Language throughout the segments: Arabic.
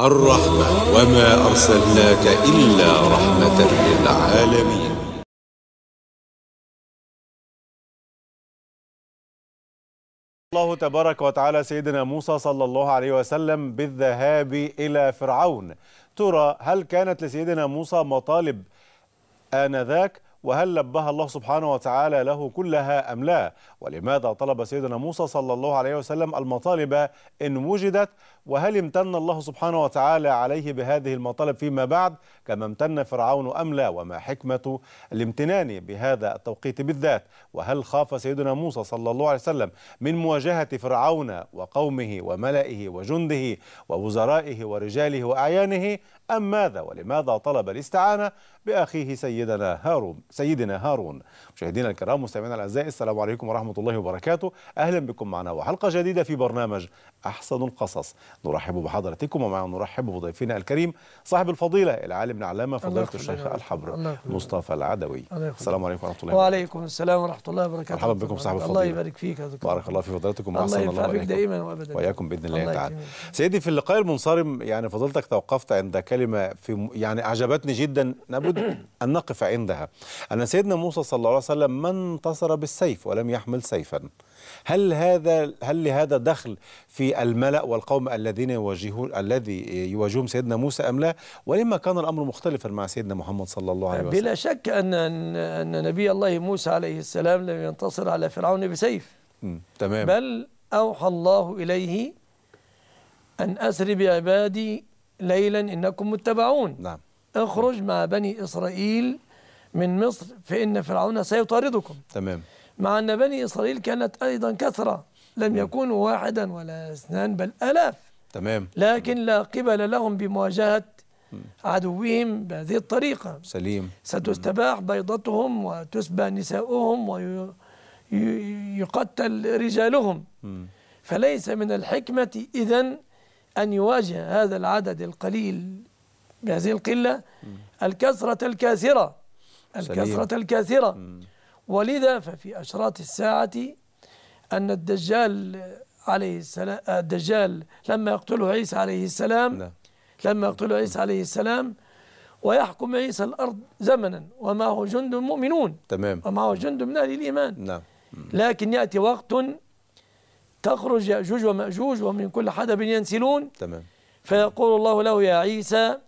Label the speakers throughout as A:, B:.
A: الرحمة وما أرسلناك إلا رحمة للعالمين
B: الله تبارك وتعالى سيدنا موسى صلى الله عليه وسلم بالذهاب إلى فرعون ترى هل كانت لسيدنا موسى مطالب آنذاك وهل لبها الله سبحانه وتعالى له كلها أم لا ولماذا طلب سيدنا موسى صلى الله عليه وسلم المطالب إن وجدت وهل امتن الله سبحانه وتعالى عليه بهذه المطالب فيما بعد كما امتن فرعون أم لا وما حكمة الامتنان بهذا التوقيت بالذات وهل خاف سيدنا موسى صلى الله عليه وسلم من مواجهة فرعون وقومه وملئه وجنده ووزرائه ورجاله وأعيانه أم ماذا ولماذا طلب الاستعانة بأخيه سيدنا هارون سيدنا هارون مشاهدينا الكرام مستمعينا الأعزاء السلام عليكم ورحمة الله وبركاته أهلا بكم معنا وحلقة جديدة في برنامج أحسن القصص نرحب بحضراتكم ومعنا نرحب بضيفنا الكريم صاحب الفضيله العالم العلامه فضيله الشيخ الحبر مصطفى العدوي السلام عليكم ورحمه الله
A: وعليكم السلام ورحمه الله وبركاته مرحبا بكم صاحب الفضيله الله يبارك فيك يا دكتور
B: بارك الله في فضيلتكم يبارك الله فيك دائما وابدا واياكم باذن الله تعالى سيدي في اللقاء المنصرم يعني فضيلتك توقفت عند كلمه في يعني اعجبتني جدا لابد ان نقف عندها ان سيدنا موسى صلى الله عليه وسلم من انتصر بالسيف ولم يحمل سيفا هل هذا هل لهذا دخل في الملأ والقوم الذين يواجهون الذي يواجههم سيدنا موسى أم لا ولما كان الأمر مختلفا مع سيدنا محمد صلى الله عليه وسلم بلا
A: شك أن أن نبي الله موسى عليه السلام لم ينتصر على فرعون بسيف تمام بل أوحى الله إليه أن أسر بعبادي ليلا إنكم متبعون نعم اخرج مع بني إسرائيل من مصر فإن فرعون سيطاردكم تمام مع أن بني إسرائيل كانت أيضا كثرة لم يكونوا واحدا ولا اثنان بل آلاف تمام لكن لا قبل لهم بمواجهة عدوهم بهذه الطريقة سليم ستستباح بيضتهم وتسبى نساؤهم ويقتل رجالهم فليس من الحكمة إذا أن يواجه هذا العدد القليل بهذه القلة الكثرة الكاثرة الكثرة الكاثرة ولذا ففي أشراط الساعة أن الدجال عليه السلام آه، الدجال لما يقتله عيسى عليه السلام لا. نعم. لما يقتله عيسى عليه السلام ويحكم عيسى الأرض زمنا ومعه جند مؤمنون تمام ومعه جند من أهل الإيمان نعم لكن يأتي وقت تخرج يأجوج ومأجوج ومن كل حدب ينسلون تمام فيقول الله له يا عيسى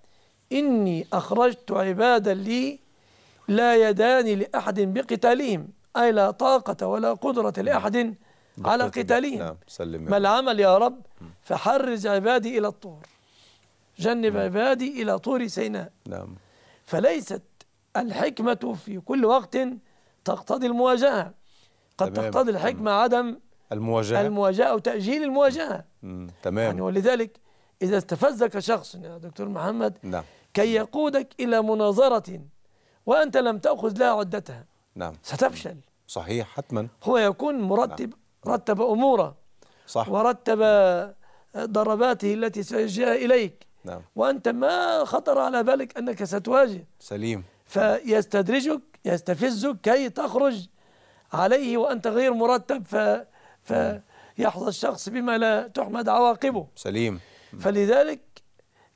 A: إني أخرجت عبادا لي لا يدان لأحد بقتالهم أي لا طاقة ولا قدرة نعم. لأحد على قتالهم نعم سلم ما العمل يا رب فحرز عبادي إلى الطور جنب نعم. عبادي إلى طور سيناء نعم فليست الحكمة في كل وقت تقتضي المواجهة قد تقتضي الحكمة عدم المواجهة المواجهة أو تأجيل المواجهة تمام يعني ولذلك إذا استفزك شخص يا دكتور محمد نعم. كي يقودك إلى مناظرة وأنت لم تأخذ لها عدتها نعم ستفشل صحيح حتما هو يكون مرتب نعم. رتب أموره صح ورتب ضرباته التي سيجيها إليك نعم وأنت ما خطر على بالك أنك ستواجه سليم فيستدرجك يستفزك كي تخرج عليه وأنت غير مرتب ف فيحظى الشخص بما لا تحمد عواقبه سليم فلذلك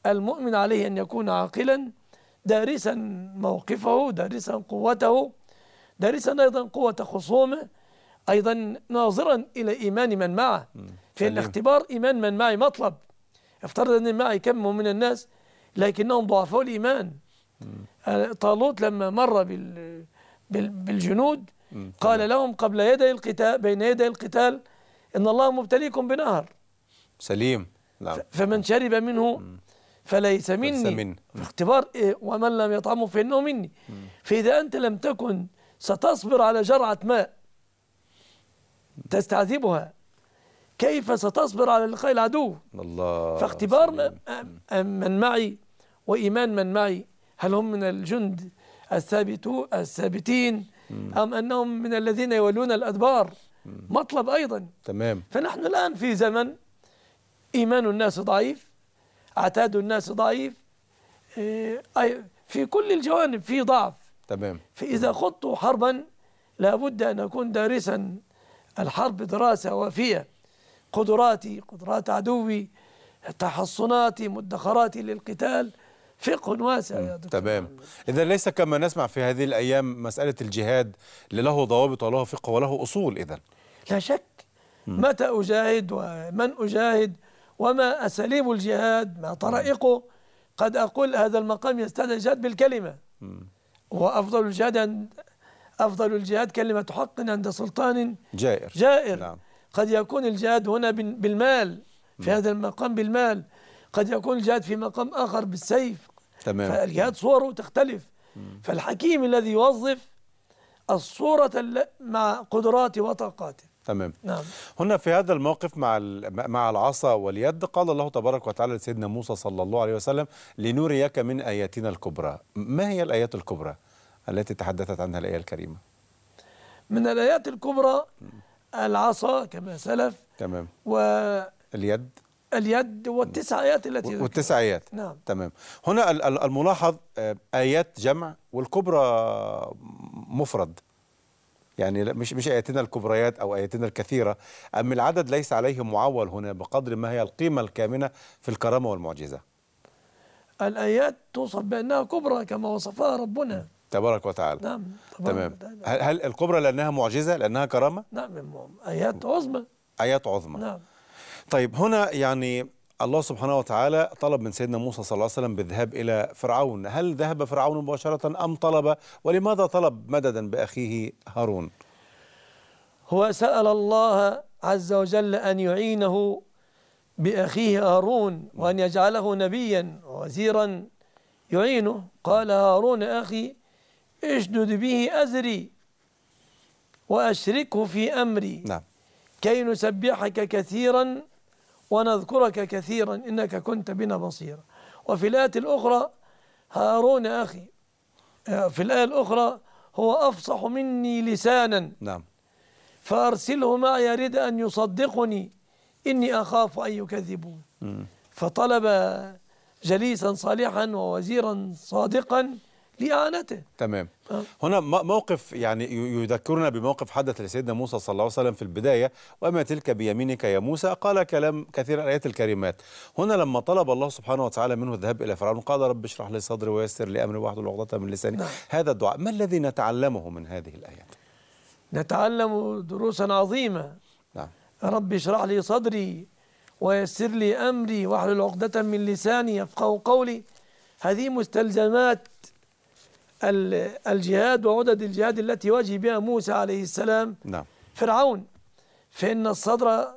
A: المؤمن عليه أن يكون عاقلا دارسا موقفه دارسا قوته دارسا أيضا قوة خصومه أيضا ناظرا إلى إيمان من معه في الاختبار إيمان من معي مطلب افترض أن معي كم من الناس لكنهم ضعفوا الإيمان آه، طالوت لما مر بال بالجنود قال لهم قبل يدي القتال بين يدي القتال إن الله مبتليكم بنهر سليم نعم. فمن شرب منه فليس مني من. اختبار إيه ومن لم يطعمه فإنه مني فإذا أنت لم تكن ستصبر على جرعة ماء تستعذبها كيف ستصبر على لقاء العدو
B: الله فاختبار
A: سمين. من معي وإيمان من معي هل هم من الجند الثابتو الثابتين أم أنهم من الذين يولون الأدبار مطلب أيضا تمام فنحن الآن في زمن إيمان الناس ضعيف اعتاد الناس ضعيف آه، في كل الجوانب في ضعف تمام فإذا خضت حربا لابد أن أكون دارسا الحرب دراسة وافية قدراتي قدرات عدوي تحصناتي مدخراتي للقتال فقه واسع يا
B: دكتور تمام اذا ليس كما نسمع في هذه الايام مساله الجهاد له ضوابط وله فقه وله اصول اذا
A: لا شك متى اجاهد ومن اجاهد وما أساليب الجهاد ما طرائقه قد أقول هذا المقام يستدعي الجهاد بالكلمة وأفضل الجهاد أفضل الجهاد كلمة حق عند سلطان جائر جائر نعم. قد يكون الجهاد هنا بالمال في هذا المقام بالمال قد يكون الجهاد في مقام آخر بالسيف تمام فالجهاد صوره تختلف فالحكيم الذي يوظف الصورة مع قدراته وطاقاته تمام نعم.
B: هنا في هذا الموقف مع مع العصا واليد قال الله تبارك وتعالى لسيدنا موسى صلى الله عليه وسلم لنريك من اياتنا الكبرى ما هي الايات الكبرى التي تحدثت عنها الايه الكريمه
A: من الايات الكبرى العصا كما سلف تمام واليد اليد والتسع ايات التي والتسع
B: ايات نعم تمام هنا الملاحظ آه، ايات جمع والكبرى مفرد يعني مش مش اياتنا الكبريات او اياتنا الكثيره ام العدد ليس عليه معول هنا بقدر ما هي القيمه الكامنه في الكرامه والمعجزه
A: الايات توصف بانها كبرى كما وصفها ربنا
B: تبارك وتعالى نعم تمام وتعالى. هل الكبرى لانها معجزه لانها كرامه
A: نعم ايات عظمى ايات عظمى نعم
B: طيب هنا يعني الله سبحانه وتعالى طلب من سيدنا موسى صلى الله عليه وسلم بالذهاب إلى فرعون هل ذهب فرعون مباشرة أم طلب ولماذا طلب مددا بأخيه هارون
A: هو سأل الله عز وجل أن يعينه بأخيه هارون وأن يجعله نبيا وزيرا يعينه قال هارون أخي اشدد به أزري وأشركه في أمري نعم كي نسبحك كثيرا ونذكرك كثيرا إنك كنت بنا بصيرا وفي الآية الأخرى هارون أخي آه، في الآية الأخرى هو أفصح مني لسانا نعم فأرسله معي يريد أن يصدقني إني أخاف أن يكذبون مم. فطلب جليسا صالحا ووزيرا صادقا لإهانته تمام أه؟ هنا
B: موقف يعني يذكرنا بموقف حدث لسيدنا موسى صلى الله عليه وسلم في البداية وما تلك بيمينك يا موسى قال كلام كثير الآيات الكريمات هنا لما طلب الله سبحانه وتعالى منه الذهاب إلى فرعون قال رب اشرح لي صدري ويسر لي أمري واحد العقدة من لساني نعم. هذا الدعاء ما الذي نتعلمه من هذه الآيات
A: نتعلم دروسا عظيمة نعم رب اشرح لي صدري ويسر لي أمري واحلل عقدة من لساني يفقه قولي هذه مستلزمات الجهاد وعدد الجهاد التي واجه بها موسى عليه السلام نعم. فرعون فإن الصدر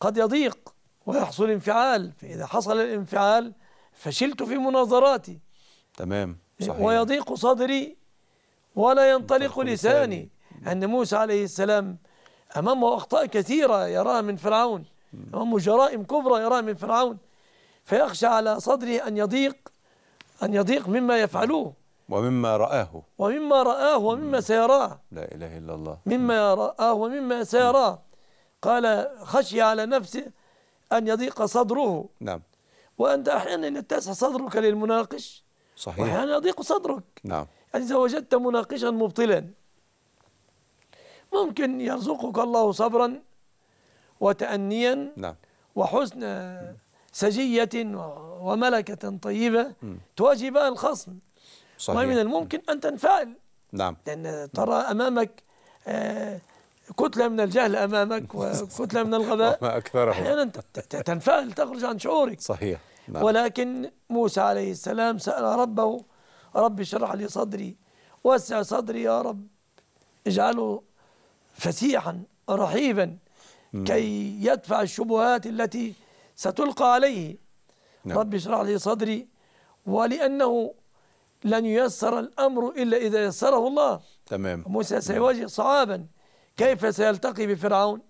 A: قد يضيق ويحصل انفعال فإذا حصل الانفعال فشلت في مناظراتي تمام صحيح. ويضيق صدري ولا ينطلق لساني أن موسى عليه السلام أمامه أخطاء كثيرة يراها من فرعون أمامه جرائم كبرى يراها من فرعون فيخشى على صدره أن يضيق أن يضيق مما يفعلوه
B: ومما رآه
A: ومما رآه ومما سيراه
B: لا إله إلا الله
A: مما رآه ومما سيراه قال خشي على نفسه أن يضيق صدره نعم وأنت أحيانا يتسع صدرك للمناقش صحيح وأحيانا يضيق صدرك نعم يعني إذا وجدت مناقشا مبطلا ممكن يرزقك الله صبرا وتأنيا نعم وحسن سجية وملكة طيبة تواجه بها الخصم صحيح. ومن الممكن أن تنفعل نعم لأن ترى أمامك آه، كتلة من الجهل أمامك وكتلة من الغباء ما أكثره أحيانا تنفعل تخرج عن شعورك صحيح نعم. ولكن موسى عليه السلام سأل ربه رب اشرح لي صدري وسع صدري يا رب اجعله فسيحا رحيبا كي يدفع الشبهات التي ستلقى عليه نعم. رب اشرح لي صدري ولأنه لن ييسر الأمر إلا إذا يسره الله تمام موسى سيواجه صعابا كيف سيلتقي بفرعون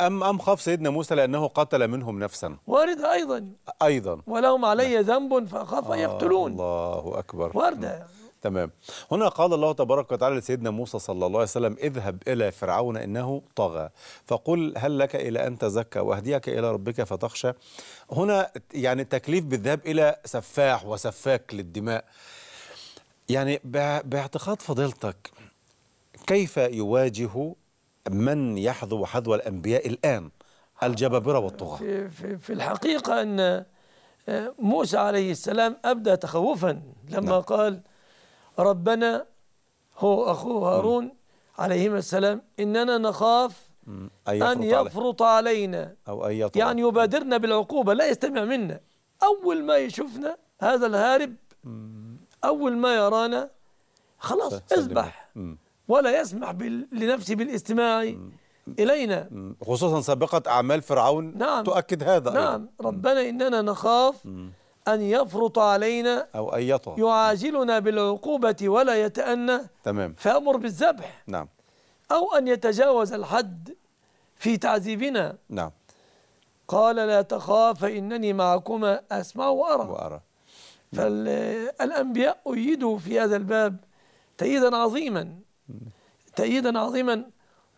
A: أم
B: أم خاف سيدنا موسى لأنه قتل منهم نفسا
A: وارد أيضا أيضا ولهم علي ذنب فأخاف أن آه يقتلون
B: الله أكبر واردة تمام هنا قال الله تبارك وتعالى لسيدنا موسى صلى الله عليه وسلم اذهب إلى فرعون إنه طغى فقل هل لك إلى أن تزكى وأهديك إلى ربك فتخشى هنا يعني تكليف بالذهاب إلى سفاح وسفاك للدماء يعني باعتقاد فضيلتك كيف يواجه من يحذو حذو الأنبياء الآن الجبابرة والطغاة
A: في, في, في الحقيقة أن آه، موسى عليه السلام أبدى تخوفا لما نعم. قال ربنا هو أخوه هارون عليهما السلام إننا نخاف
B: أن يفرط, أن
A: يفرط عليه. علينا أو أن يطلع. يعني يبادرنا بالعقوبة لا يستمع منا أول ما يشوفنا هذا الهارب أول ما يرانا خلاص اذبح ولا يسمح لنفسه بالاستماع إلينا خصوصا سابقة أعمال فرعون نعم تؤكد هذا نعم أيضا. ربنا إننا نخاف أن يفرط علينا أو أن يطغى يعاجلنا بالعقوبة ولا يتأنى تمام فأمر بالذبح نعم أو أن يتجاوز الحد في تعذيبنا نعم قال لا تخاف إنني معكما أسمع وأرى وأرى نعم. فالأنبياء أيدوا في هذا الباب تأييدا عظيما نعم. تأييدا عظيما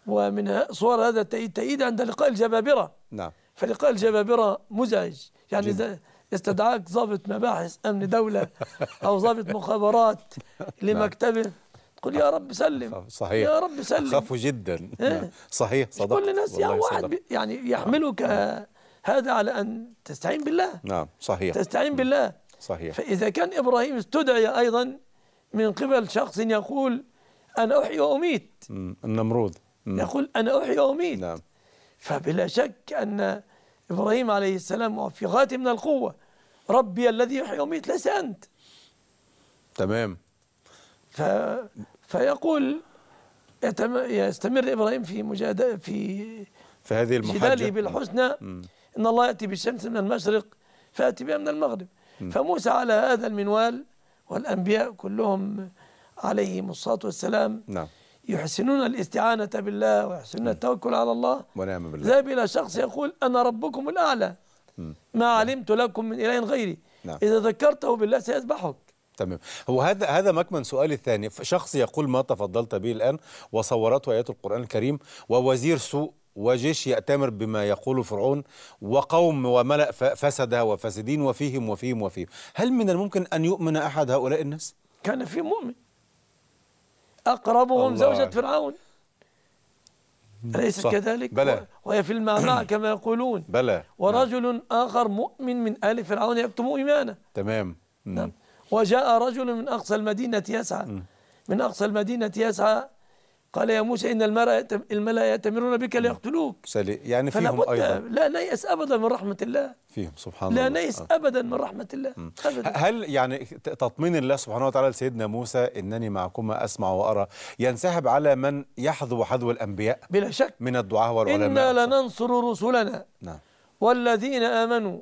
A: ومن صور هذا التأييد تأييد عند لقاء الجبابرة نعم فلقاء الجبابرة مزعج يعني إذا استدعاك ضابط مباحث أمن دولة أو ضابط مخابرات نعم. لمكتبه تقول يا رب سلم صحيح يا رب سلم خافوا
B: جدا إيه. صحيح صدق كل الناس يعني واحد
A: يعني يحملك نعم. هذا على أن تستعين بالله
B: نعم صحيح تستعين بالله صحيح فإذا
A: كان إبراهيم استدعي أيضا من قبل شخص يقول أنا أحيي وأميت النمرود يقول أنا أحيي وأميت نعم فبلا شك أن إبراهيم عليه السلام وفي غاية من القوة ربي الذي يحيي وأميت ليس أنت تمام ف... فيقول يتم... يستمر إبراهيم في مجاد... في في هذه المحجة بالحسنى إن الله يأتي بالشمس من المشرق فأتي بها من المغرب فموسى على هذا المنوال والأنبياء كلهم عليهم الصلاة والسلام نعم يحسنون الاستعانة بالله ويحسنون التوكل على الله ونعم بالله ذهب إلى شخص يقول أنا ربكم الأعلى ما نعم. علمت لكم من إله غيري نعم. إذا ذكرته بالله سيذبحك تمام هو هذا هذا مكمن سؤالي الثاني شخص يقول ما
B: تفضلت به الآن وصورته آيات القرآن الكريم ووزير سوء وجيش يأتمر بما يقول فرعون وقوم وملأ فسد وفسدين وفيهم وفيهم وفيهم هل من الممكن أن يؤمن أحد هؤلاء الناس؟ كان في مؤمن
A: أقربهم زوجة فرعون أليس كذلك؟ بلى وهي في المعنى كما يقولون بلى ورجل نعم. آخر مؤمن من آل فرعون يكتم إيمانه تمام نعم. نعم وجاء رجل من أقصى المدينة يسعى م. من أقصى المدينة يسعى قال يا موسى إن الملأ يأتمرون بك نعم. ليقتلوك يعني فيهم أيضا لا نيأس أبدا من رحمة الله
B: فيهم سبحان لا الله لا نيأس آه.
A: أبدا من رحمة الله أبدا.
B: هل يعني تطمين الله سبحانه وتعالى لسيدنا موسى إنني معكما أسمع وأرى ينسحب على من يحذو حذو الأنبياء بلا شك من الدعاة والعلماء
A: إنا لننصر رسلنا نعم. والذين آمنوا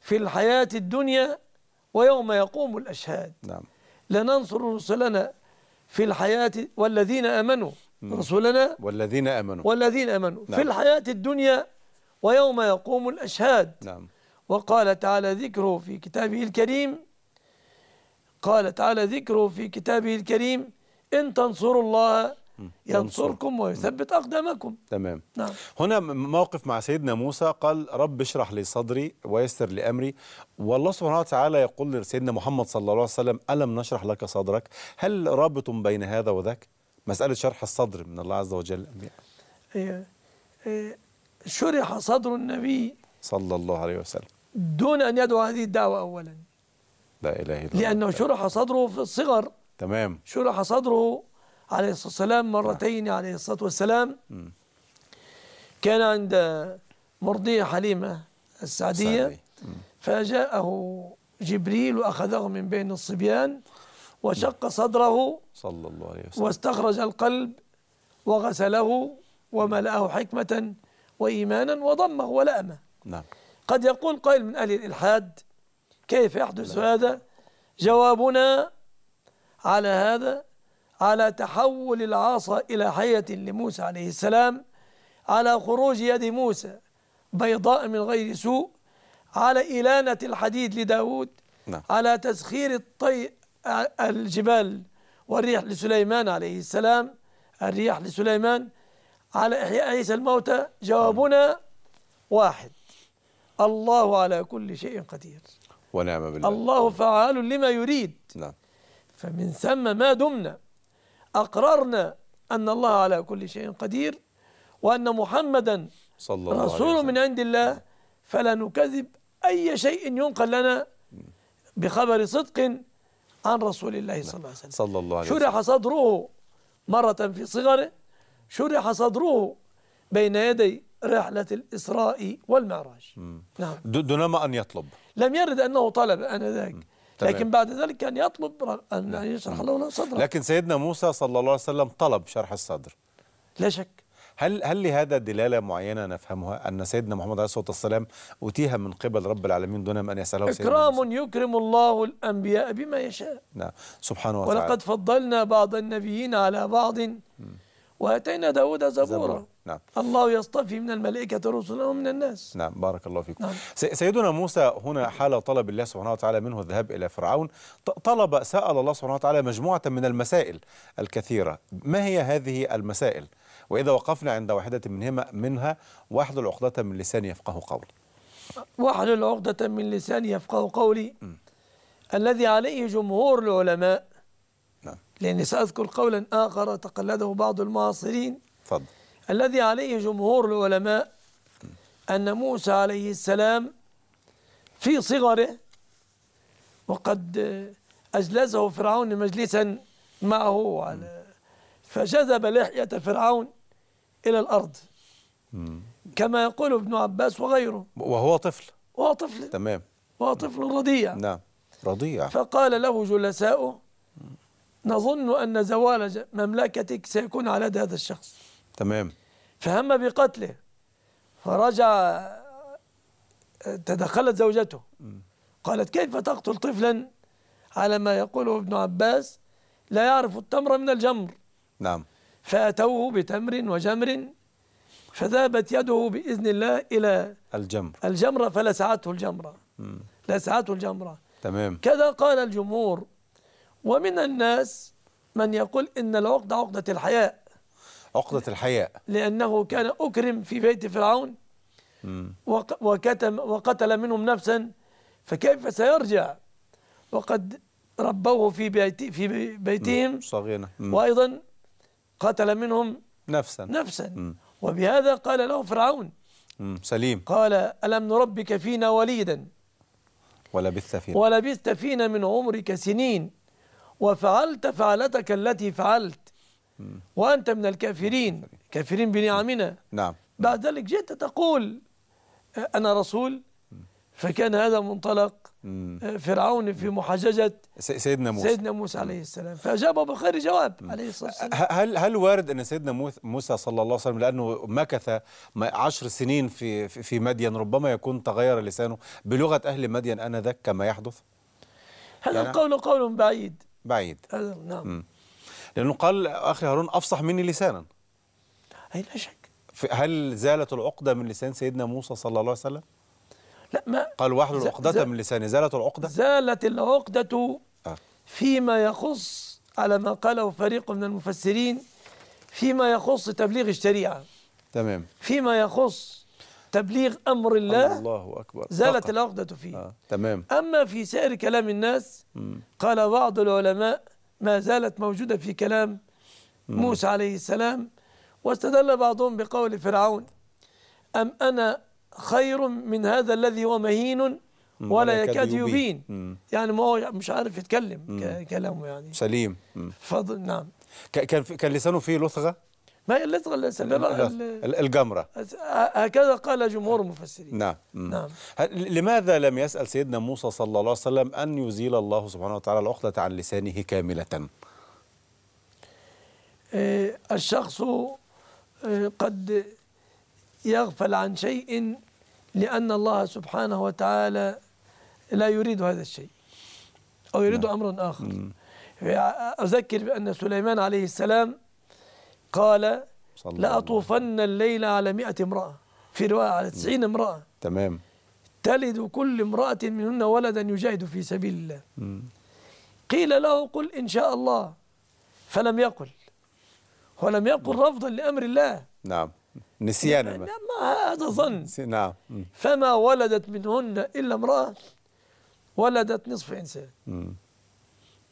A: في الحياة الدنيا ويوم يقوم الأشهاد نعم لننصر رسلنا في الحياة والذين آمنوا رسولنا
B: والذين امنوا
A: والذين امنوا نعم. في الحياه الدنيا ويوم يقوم الاشهاد نعم وقال تعالى ذكره في كتابه الكريم قال تعالى ذكره في كتابه الكريم ان تنصروا الله ينصركم ويثبت أقدامكم تمام نعم. هنا موقف مع
B: سيدنا موسى قال رب اشرح لي صدري ويسر لي أمري والله سبحانه وتعالى يقول لسيدنا محمد صلى الله عليه وسلم ألم نشرح لك صدرك هل رابط بين هذا وذاك؟ مسألة شرح الصدر من الله عز وجل الأنبياء إيه، شرح صدر
A: النبي صلى الله عليه وسلم دون أن يدعو هذه الدعوة أولا لا إله إلا الله لأنه شرح صدره في الصغر تمام شرح صدره عليه الصلاة والسلام مرتين لا. عليه الصلاة والسلام م. كان عند مرضية حليمة السعدية فجاءه جبريل وأخذه من بين الصبيان وشق صدره صلى الله عليه وسلم واستخرج القلب وغسله وملأه حكمة وإيمانا وضمه ولأمه نعم قد يقول قائل من أهل الإلحاد كيف يحدث نعم. هذا جوابنا على هذا على تحول العصا إلى حية لموسى عليه السلام على خروج يد موسى بيضاء من غير سوء على إلانة الحديد لداود نعم. على تسخير الطي آه، الجبال والريح لسليمان عليه السلام الرياح لسليمان على إحياء عيسى الموتى جوابنا واحد الله على كل شيء قدير ونعم بالله الله فعال لما يريد نعم فمن ثم ما دمنا أقررنا أن الله على كل شيء قدير وأن محمدا
B: صلى الله رسول
A: عليه وسلم. من عند الله فلا نكذب أي شيء ينقل لنا بخبر صدق عن رسول الله صلى الله عليه
B: وسلم صلى الله عليه وسلم شرح
A: صدره مرة في صغره شرح صدره بين يدي رحلة الإسراء والمعراج نعم. نعم
B: دونما أن يطلب
A: لم يرد أنه طلب آنذاك لكن بعد ذلك كان يطلب أن نعم. يشرح له صدره
B: لكن سيدنا موسى صلى الله عليه وسلم طلب شرح الصدر لا شك هل هل لهذا دلاله معينه نفهمها ان سيدنا محمد عليه الصلاه والسلام اتيها من قبل رب العالمين دون ان يساله اكرام
A: يكرم الله الانبياء بما يشاء
B: نعم سبحانه وتعالى ولقد
A: فضلنا بعض النبيين على بعض واتينا داود زبورا نعم. الله يصطفي من الملائكة رسلا ومن الناس
B: نعم بارك الله فيكم نعم. سيدنا موسى هنا حال طلب الله سبحانه وتعالى منه الذهاب إلى فرعون طلب سأل الله سبحانه وتعالى مجموعة من المسائل الكثيرة ما هي هذه المسائل وإذا وقفنا عند واحدة منهما منها واحد عقدة من لساني يفقه قولي
A: واحد عقدة من لساني يفقه قولي م. الذي عليه جمهور العلماء نعم. لأني سأذكر قولا آخر تقلده بعض المعاصرين فضل. الذي عليه جمهور العلماء م. أن موسى عليه السلام في صغره وقد أجلسه فرعون مجلسا معه على فجذب لحية فرعون إلى الأرض مم. كما يقول ابن عباس وغيره
B: وهو طفل
A: وهو طفل تمام وهو طفل رضيع نعم رضيع فقال له جلساؤه نظن أن زوال مملكتك سيكون على يد هذا الشخص تمام فهم بقتله فرجع تدخلت زوجته قالت كيف تقتل طفلا على ما يقوله ابن عباس لا يعرف التمر من الجمر نعم فأتوه بتمر وجمر فذهبت يده بإذن الله إلى الجمر الجمرة فلسعته الجمرة لسعته الجمرة تمام كذا قال الجمهور ومن الناس من يقول إن العقدة عقدة الحياء
B: عقدة الحياء
A: لأنه كان أكرم في بيت فرعون وكتم وقتل منهم نفسا فكيف سيرجع وقد ربوه في بيت في بيتهم صغيرة وأيضا قتل منهم نفسا نفسا م. وبهذا قال له فرعون م. سليم قال ألم نربك فينا وليدا ولبثت فينا ولبثت فينا من عمرك سنين وفعلت فعلتك التي فعلت وأنت من الكافرين كافرين بنعمنا نعم بعد ذلك جئت تقول أنا رسول فكان هذا منطلق آه، فرعون في محاججة سيدنا موسى سيدنا موسى عليه السلام فأجاب بخير جواب عليه الصلاة والسلام هل
B: هل وارد أن سيدنا موسى صلى الله عليه وسلم لأنه مكث عشر سنين في في مدين ربما يكون تغير لسانه بلغة أهل مدين آنذاك كما يحدث هذا يعني القول
A: قول بعيد
B: بعيد هذا نعم لأنه قال أخي هارون أفصح مني لسانا أي لا شك هل زالت العقدة من لسان سيدنا
A: موسى صلى الله عليه وسلم؟
B: لا ما قال واحد العقدة من لسانه زالت العقدة
A: زالت العقدة آه. فيما يخص على ما قاله فريق من المفسرين فيما يخص تبليغ الشريعة تمام فيما يخص تبليغ أمر الله
B: الله أكبر زالت
A: فقط. العقدة فيه آه. تمام أما في سائر كلام الناس م. قال بعض العلماء ما زالت موجودة في كلام م. موسى عليه السلام واستدل بعضهم بقول فرعون أم أنا خير من هذا الذي هو مهين ولا يكاد يبين يعني ما هو مش عارف يتكلم كلامه يعني سليم فضل نعم كان كان لسانه
B: فيه لثغه ما هي اللثغه سببها الجمره
A: هكذا قال جمهور المفسرين
B: نعم نعم لماذا لم يسال سيدنا موسى صلى الله عليه وسلم ان يزيل الله سبحانه وتعالى العقده عن لسانه كامله
A: إيه، الشخص إيه، قد يغفل عن شيء لأن الله سبحانه وتعالى لا يريد هذا الشيء أو يريد نعم. أمرا آخر أذكر بأن سليمان عليه السلام قال لأطوفن الليل على مئة امرأة في رواية على تسعين امرأة تمام تلد كل امرأة منهن ولدا يجاهد في سبيل الله قيل له قل إن شاء الله فلم يقل ولم يقل رفضا لأمر الله
B: نعم نسيانا ما.
A: يعني هذا ظن نعم فما ولدت منهن إلا امرأة ولدت نصف إنسان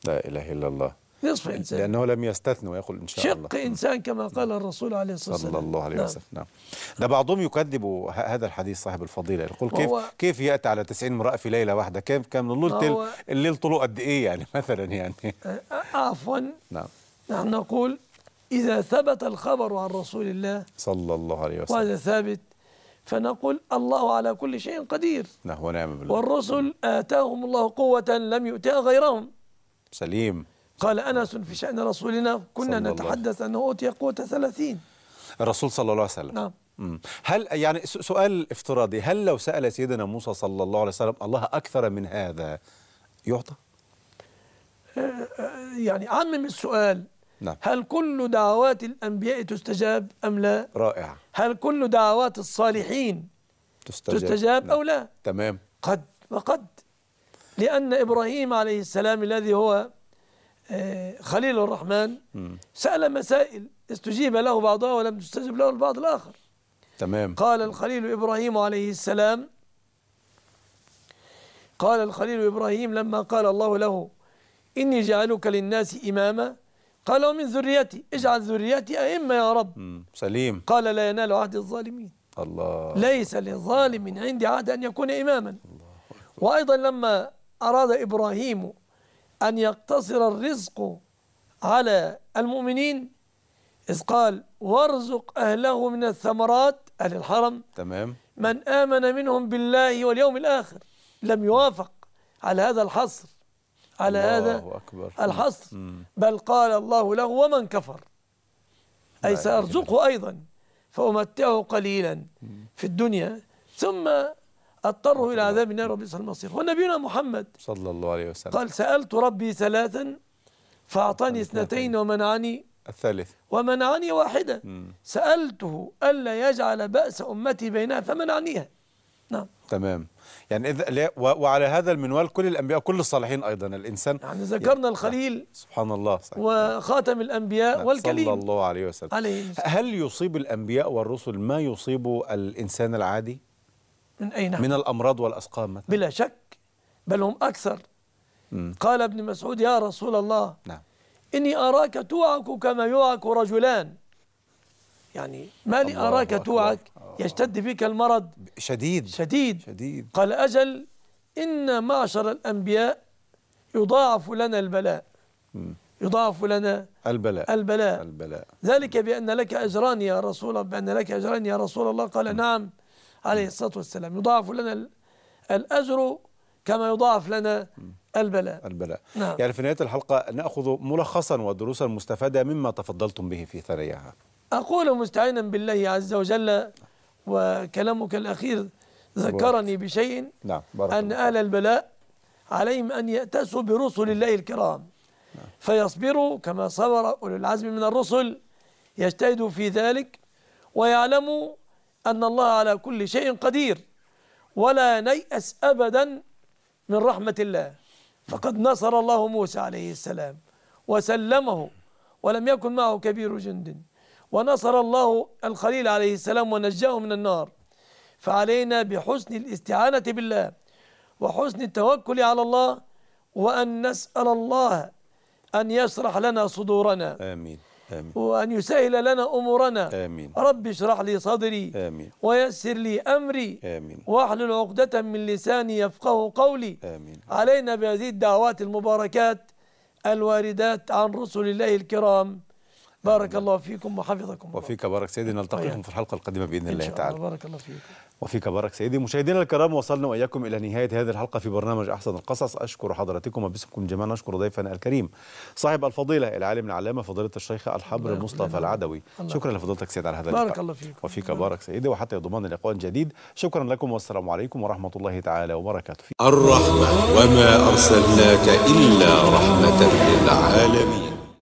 B: لا إله إلا الله نصف إنسان لأنه لم يستثن ويقول إن شاء شق الله شق
A: إنسان كما قال الرسول عليه الصلاة والسلام صلى الله عليه نعم. وسلم
B: نعم ده بعضهم يكذب هذا الحديث صاحب الفضيلة يقول كيف كيف يأتي على 90 امرأة في ليلة واحدة كيف كان الليل الليل طوله قد إيه يعني مثلا يعني
A: آه، آه، عفوا نعم نحن نقول إذا ثبت الخبر عن رسول الله
B: صلى الله عليه وسلم وهذا
A: ثابت فنقول الله على كل شيء قدير
B: نعم ونعم بالله
A: والرسل آتاهم الله قوة لم يؤتها غيرهم سليم قال أنس في شأن رسولنا كنا نتحدث أنه أوتي قوة ثلاثين الرسول صلى الله عليه وسلم نعم هل يعني سؤال
B: افتراضي هل لو سأل سيدنا موسى صلى الله عليه وسلم الله أكثر من هذا يعطى؟
A: آه، آه، يعني عمم السؤال نعم. هل كل دعوات الأنبياء تستجاب أم لا رائع هل كل دعوات الصالحين تستجاب, تستجاب نعم. أو لا نعم. تمام قد وقد لأن إبراهيم عليه السلام الذي هو آه، خليل الرحمن م. سأل مسائل استجيب له بعضها ولم تستجب له البعض الآخر تمام قال الخليل إبراهيم عليه السلام قال الخليل إبراهيم لما قال الله له إني جعلك للناس إماما قال ومن ذريتي اجعل ذريتي أئمة يا رب سليم قال لا ينال عهد الظالمين الله ليس لظالم عندي عهد أن يكون إماما وأيضا لما أراد إبراهيم أن يقتصر الرزق على المؤمنين إذ قال وارزق أهله من الثمرات أهل الحرم تمام من آمن منهم بالله واليوم الآخر لم يوافق على هذا الحصر على هذا
B: أكبر. الحصر
A: مم. بل قال الله له ومن كفر أي سأرزقه أيضا فأمتعه قليلا في الدنيا ثم اضطره الى عذاب النار وبئس المصير ونبينا محمد صلى الله عليه وسلم قال سالت ربي ثلاثا فاعطاني اثنتين ومنعني الثالث ومنعني واحده مم. سالته الا يجعل باس امتي بينها فمنعنيها نعم
B: تمام يعني إذا وعلى هذا المنوال كل الأنبياء كل الصالحين أيضا الإنسان يعني ذكرنا يعني الخليل آه، سبحان الله صحيح. وخاتم الأنبياء نعم، والكليم صلى الله عليه وسلم عليه هل يصيب الأنبياء والرسل ما يصيب الإنسان العادي؟ من أين؟ من الأمراض والأسقام مثلا.
A: بلا شك بل هم أكثر م. قال ابن مسعود يا رسول الله نعم. إني أراك توعك كما يوعك رجلان يعني ما لي أراك توعك آه. يشتد بك المرض شديد شديد, شديد قال أجل إن معشر الأنبياء يضاعف لنا البلاء يضاعف لنا البلاء البلاء البلاء ذلك بأن لك أجران يا رسول بأن لك أجران يا رسول الله قال نعم عليه الصلاة والسلام يضاعف لنا الأجر كما يضاعف لنا البلاء
B: البلاء نعم. يعني في نهاية الحلقة نأخذ ملخصا ودروسا مستفادة مما تفضلتم به في ثناياها
A: أقول مستعينا بالله عز وجل وكلامك الأخير ذكرني بشيء
B: نعم أن
A: أهل البلاء عليهم أن يأتسوا برسل الله الكرام نعم. فيصبروا كما صبر أولي العزم من الرسل يجتهدوا في ذلك ويعلموا أن الله على كل شيء قدير ولا نيأس أبدا من رحمة الله فقد نصر الله موسى عليه السلام وسلمه ولم يكن معه كبير جند ونصر الله الخليل عليه السلام ونجاه من النار فعلينا بحسن الاستعانة بالله وحسن التوكل على الله وأن نسأل الله أن يشرح لنا صدورنا آمين آمين. وأن يسهل لنا أمورنا آمين رب اشرح لي صدري آمين ويسر لي أمري آمين واحلل عقدة من لساني يفقه قولي آمين علينا بهذه الدعوات المباركات الواردات عن رسل الله الكرام بارك الله فيكم وحفظكم
B: وفيك بارك سيدي نلتقيكم في الحلقة القادمة بإذن الله تعالى الله بارك الله فيكم وفيك بارك سيدي مشاهدينا الكرام وصلنا وإياكم إلى نهاية هذه الحلقة في برنامج أحسن القصص أشكر حضراتكم وباسمكم جميعا نشكر ضيفنا الكريم صاحب الفضيلة العالم العلامة فضيلة الشيخ الحبر مصطفى العدوي الله. شكرا لفضيلتك سيدي على هذا بارك اللقاء. الله فيكم وفيك بارك, بارك سيدي وحتى يضمان لقاء جديد شكرا لكم والسلام عليكم ورحمة الله تعالى وبركاته الرحمة وما
A: أرسلناك إلا رحمة للعالمين